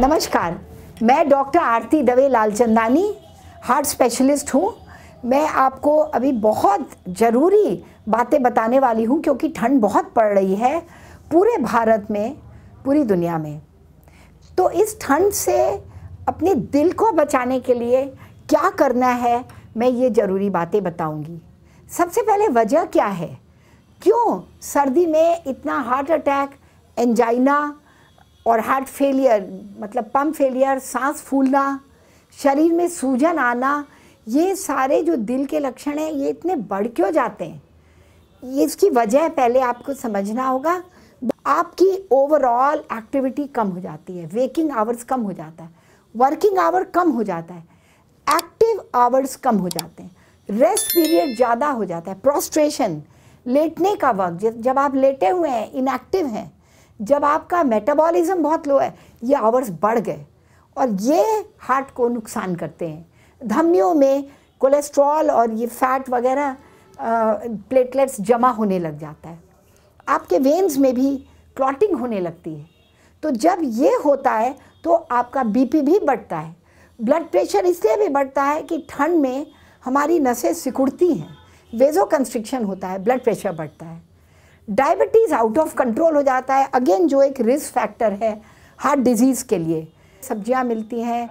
नमस्कार मैं doctor Aarti Dave Lalchandani heart specialist हूँ मैं आपको अभी बहुत ज़रूरी बातें बताने वाली हूँ क्योंकि ठंड बहुत पड़ रही है पूरे भारत में पूरी दुनिया में तो इस ठंड से अपने दिल को बचाने के लिए क्या करना है मैं ये ज़रूरी बातें बताऊंगी सबसे पहले वजह क्या है क्यों सर्दी में इतना हार्ट अटैक एंजाइना और हार्ट फेलियर मतलब पम्प फेलियर सांस फूलना शरीर में सूजन आना ये सारे जो दिल के लक्षण हैं ये इतने बढ़ क्यों जाते हैं ये इसकी वजह पहले आपको समझना होगा आपकी ओवरऑल एक्टिविटी कम हो जाती है वेकिंग आवर्स कम हो जाता है वर्किंग आवर कम हो जाता है एक्टिव आवर्स कम हो जाते हैं रेस्ट पीरियड ज़्यादा हो जाता है प्रोस्ट्रेशन लेटने का वक्त जब आप लेटे हुए हैं इनएक्टिव हैं जब आपका मेटाबॉलिज्म बहुत लो है ये आवर्स बढ़ गए और ये हार्ट को नुकसान करते हैं धमनियों में कोलेस्ट्रॉल और ये फैट वगैरह प्लेटलेट्स जमा होने लग जाता है आपके वेन्स में भी क्लॉटिंग होने लगती है तो जब ये होता है तो आपका बीपी भी बढ़ता है ब्लड प्रेशर इसलिए भी बढ़ता है कि ठंड में हमारी नसें सिकुड़ती हैं वेजो कंस्ट्रिक्शन होता है ब्लड प्रेशर बढ़ता है डायबिटीज़ आउट ऑफ कंट्रोल हो जाता है अगेन जो एक रिस्क फैक्टर है हार्ट डिजीज़ के लिए सब्जियां मिलती हैं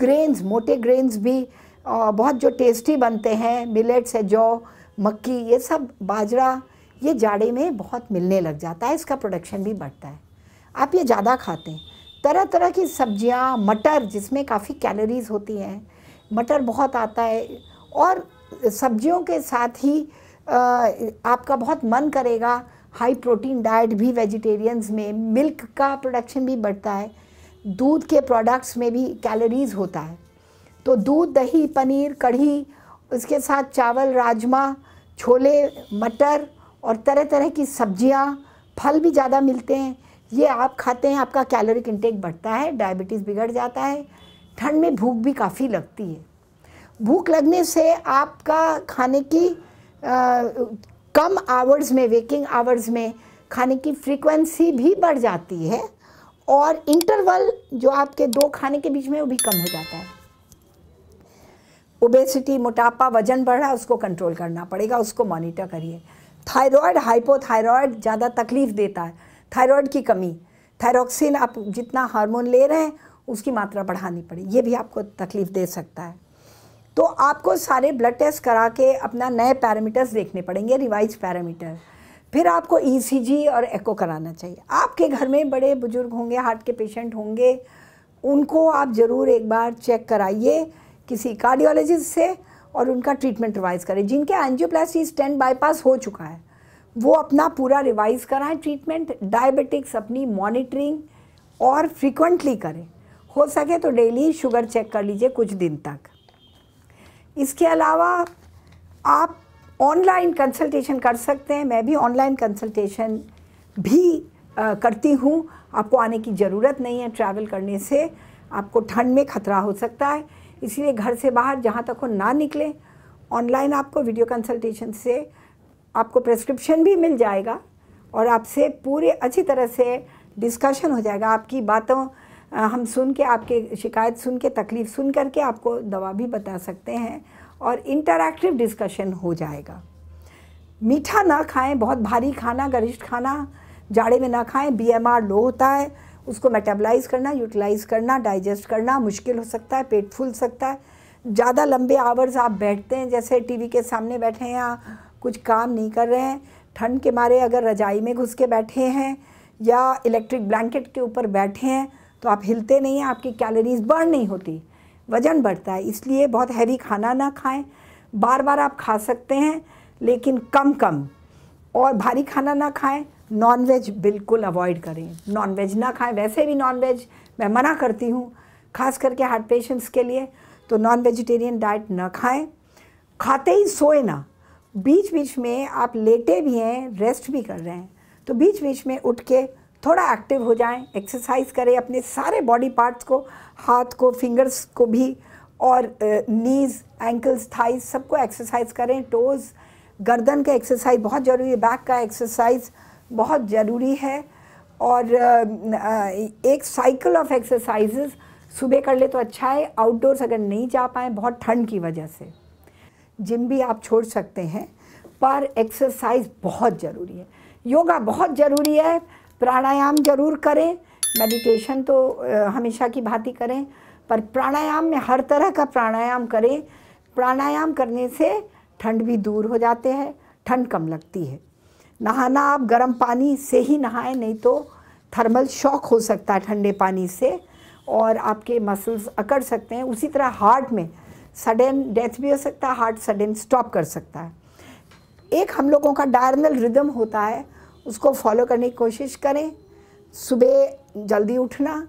ग्रेन्स मोटे ग्रेन्स भी बहुत जो टेस्टी बनते हैं मिलेट्स है जौ मक्की ये सब बाजरा ये जाड़े में बहुत मिलने लग जाता है इसका प्रोडक्शन भी बढ़ता है आप ये ज़्यादा खाते हैं तरह तरह की सब्ज़ियाँ मटर जिसमें काफ़ी कैलोरीज होती हैं मटर बहुत आता है और सब्जियों के साथ ही आपका बहुत मन करेगा हाई प्रोटीन डाइट भी वेजिटेरियंस में मिल्क का प्रोडक्शन भी बढ़ता है दूध के प्रोडक्ट्स में भी कैलोरीज होता है तो दूध दही पनीर कढ़ी उसके साथ चावल राजमा छोले मटर और तरह तरह की सब्ज़ियाँ फल भी ज़्यादा मिलते हैं ये आप खाते हैं आपका कैलोरिक इंटेक बढ़ता है डायबिटीज़ बिगड़ जाता है ठंड में भूख भी काफ़ी लगती है भूख लगने से आपका खाने की कम आवर्स में वेकिंग आवर्स में खाने की फ्रीक्वेंसी भी बढ़ जाती है और इंटरवल जो आपके दो खाने के बीच में वो भी कम हो जाता है ओबेसिटी मोटापा वजन बढ़ रहा है उसको कंट्रोल करना पड़ेगा उसको मॉनिटर करिए थायराइड हाइपोथायराइड ज़्यादा तकलीफ देता है थायराइड की कमी थायरोक्सिन आप जितना हार्मोन ले रहे हैं उसकी मात्रा बढ़ानी पड़े ये भी आपको तकलीफ़ दे सकता है तो आपको सारे ब्लड टेस्ट करा के अपना नए पैरामीटर्स देखने पड़ेंगे रिवाइज पैरामीटर फिर आपको ईसीजी e और एको कराना चाहिए आपके घर में बड़े बुजुर्ग होंगे हार्ट के पेशेंट होंगे उनको आप ज़रूर एक बार चेक कराइए किसी कार्डियोलॉजिस्ट से और उनका ट्रीटमेंट रिवाइज़ करें जिनके एनजियोप्लास्टी स्टेंट बाईपास हो चुका है वो अपना पूरा रिवाइज़ कराएं ट्रीटमेंट डायबिटिक्स अपनी मॉनिटरिंग और फ्रीक्वेंटली करें हो सके तो डेली शुगर चेक कर लीजिए कुछ दिन तक इसके अलावा आप ऑनलाइन कंसल्टेशन कर सकते हैं मैं भी ऑनलाइन कंसल्टेशन भी आ, करती हूँ आपको आने की ज़रूरत नहीं है ट्रैवल करने से आपको ठंड में खतरा हो सकता है इसीलिए घर से बाहर जहाँ तक हो ना निकलें ऑनलाइन आपको वीडियो कंसल्टेशन से आपको प्रेस्क्रिप्शन भी मिल जाएगा और आपसे पूरे अच्छी तरह से डिस्कशन हो जाएगा आपकी बातों हम सुन के आपके शिकायत सुन के तकलीफ़ सुन करके आपको दवा भी बता सकते हैं और इंटरैक्टिव डिस्कशन हो जाएगा मीठा ना खाएं बहुत भारी खाना गरिष्ठ खाना जाड़े में ना खाएं बीएमआर लो होता है उसको मेटाबलाइज करना यूटिलाइज करना डाइजेस्ट करना मुश्किल हो सकता है पेट फूल सकता है ज़्यादा लंबे आवर्स आप बैठते हैं जैसे टीवी के सामने बैठे हैं या कुछ काम नहीं कर रहे हैं ठंड के मारे अगर रजाई में घुस के बैठे हैं या इलेक्ट्रिक ब्लैंकेट के ऊपर बैठे हैं तो आप हिलते नहीं हैं आपकी कैलोरीज बर्न नहीं होती वज़न बढ़ता है इसलिए बहुत हैवी खाना ना खाएं बार बार आप खा सकते हैं लेकिन कम कम और भारी खाना ना खाएं नॉनवेज बिल्कुल अवॉइड करें नॉनवेज ना खाएं वैसे भी नॉनवेज मैं मना करती हूँ खास करके हार्ट पेशेंट्स के लिए तो नॉन वेजिटेरियन डाइट ना खाएं खाते ही सोए ना बीच बीच में आप लेटे भी हैं रेस्ट भी कर रहे हैं तो बीच बीच में उठ के थोड़ा एक्टिव हो जाएं एक्सरसाइज करें अपने सारे बॉडी पार्ट्स को हाथ को फिंगर्स को भी और नीज़ एंकल्स थाइज सबको एक्सरसाइज करें टोज़ गर्दन का एक्सरसाइज बहुत ज़रूरी है बैक का एक्सरसाइज बहुत ज़रूरी है और एक साइकिल ऑफ एक्सरसाइज सुबह कर ले तो अच्छा है आउटडोर्स अगर नहीं जा पाएँ बहुत ठंड की वजह से जिम भी आप छोड़ सकते हैं पर एक्सरसाइज बहुत ज़रूरी है योगा बहुत ज़रूरी है प्राणायाम जरूर करें मेडिटेशन तो हमेशा की भांति करें पर प्राणायाम में हर तरह का प्राणायाम करें प्राणायाम करने से ठंड भी दूर हो जाते हैं ठंड कम लगती है नहाना आप गर्म पानी से ही नहाएं नहीं तो थर्मल शॉक हो सकता है ठंडे पानी से और आपके मसल्स अकड़ सकते हैं उसी तरह हार्ट में सडन डेथ भी हो सकता है हार्ट सडन स्टॉप कर सकता है एक हम लोगों का डायरनल रिदम होता है उसको फॉलो करने की कोशिश करें सुबह जल्दी उठना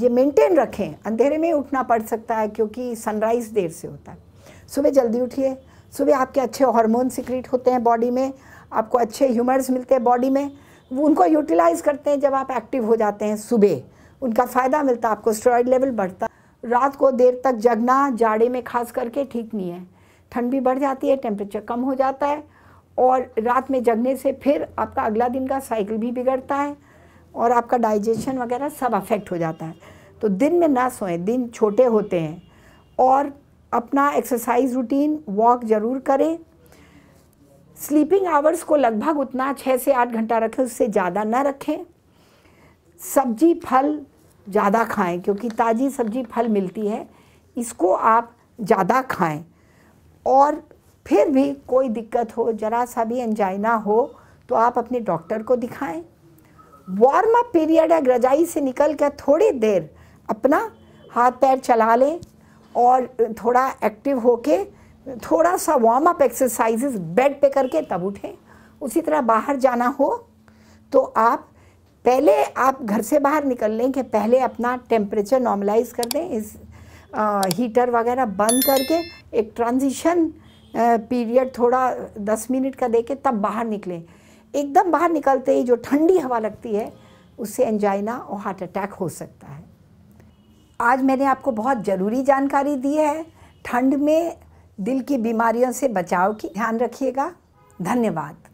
ये मेंटेन रखें अंधेरे में उठना पड़ सकता है क्योंकि सनराइज़ देर से होता है सुबह जल्दी उठिए सुबह आपके अच्छे हार्मोन सिक्रिएट होते हैं बॉडी में आपको अच्छे ह्यूमर्स मिलते हैं बॉडी में उनको यूटिलाइज़ करते हैं जब आप एक्टिव हो जाते हैं सुबह उनका फ़ायदा मिलता है आपको स्टेरॉइड लेवल बढ़ता रात को देर तक जगना जाड़े में खास करके ठीक नहीं है ठंड भी बढ़ जाती है टेम्परेचर कम हो जाता है और रात में जगने से फिर आपका अगला दिन का साइकिल भी बिगड़ता है और आपका डाइजेशन वगैरह सब अफेक्ट हो जाता है तो दिन में ना सोएं दिन छोटे होते हैं और अपना एक्सरसाइज रूटीन वॉक ज़रूर करें स्लीपिंग आवर्स को लगभग उतना छः से आठ घंटा रखें उससे ज़्यादा ना रखें सब्जी फल ज़्यादा खाएं क्योंकि ताज़ी सब्जी फल मिलती है इसको आप ज़्यादा खाएं और फिर भी कोई दिक्कत हो ज़रा सा भी एंजाइना हो तो आप अपने डॉक्टर को दिखाएं वार्म अप पीरियड या रजाई से निकल कर थोड़ी देर अपना हाथ पैर चला लें और थोड़ा एक्टिव होके थोड़ा सा वार्म अप एक्सरसाइजेज बेड पे करके तब उठें उसी तरह बाहर जाना हो तो आप पहले आप घर से बाहर निकल लें कि पहले अपना टेम्परेचर नॉर्मलाइज कर दें इस आ, हीटर वगैरह बंद करके एक ट्रांजिशन पीरियड थोड़ा दस मिनट का दे के तब बाहर निकलें एकदम बाहर निकलते ही जो ठंडी हवा लगती है उससे एंजाइना और हार्ट अटैक हो सकता है आज मैंने आपको बहुत ज़रूरी जानकारी दी है ठंड में दिल की बीमारियों से बचाव की ध्यान रखिएगा धन्यवाद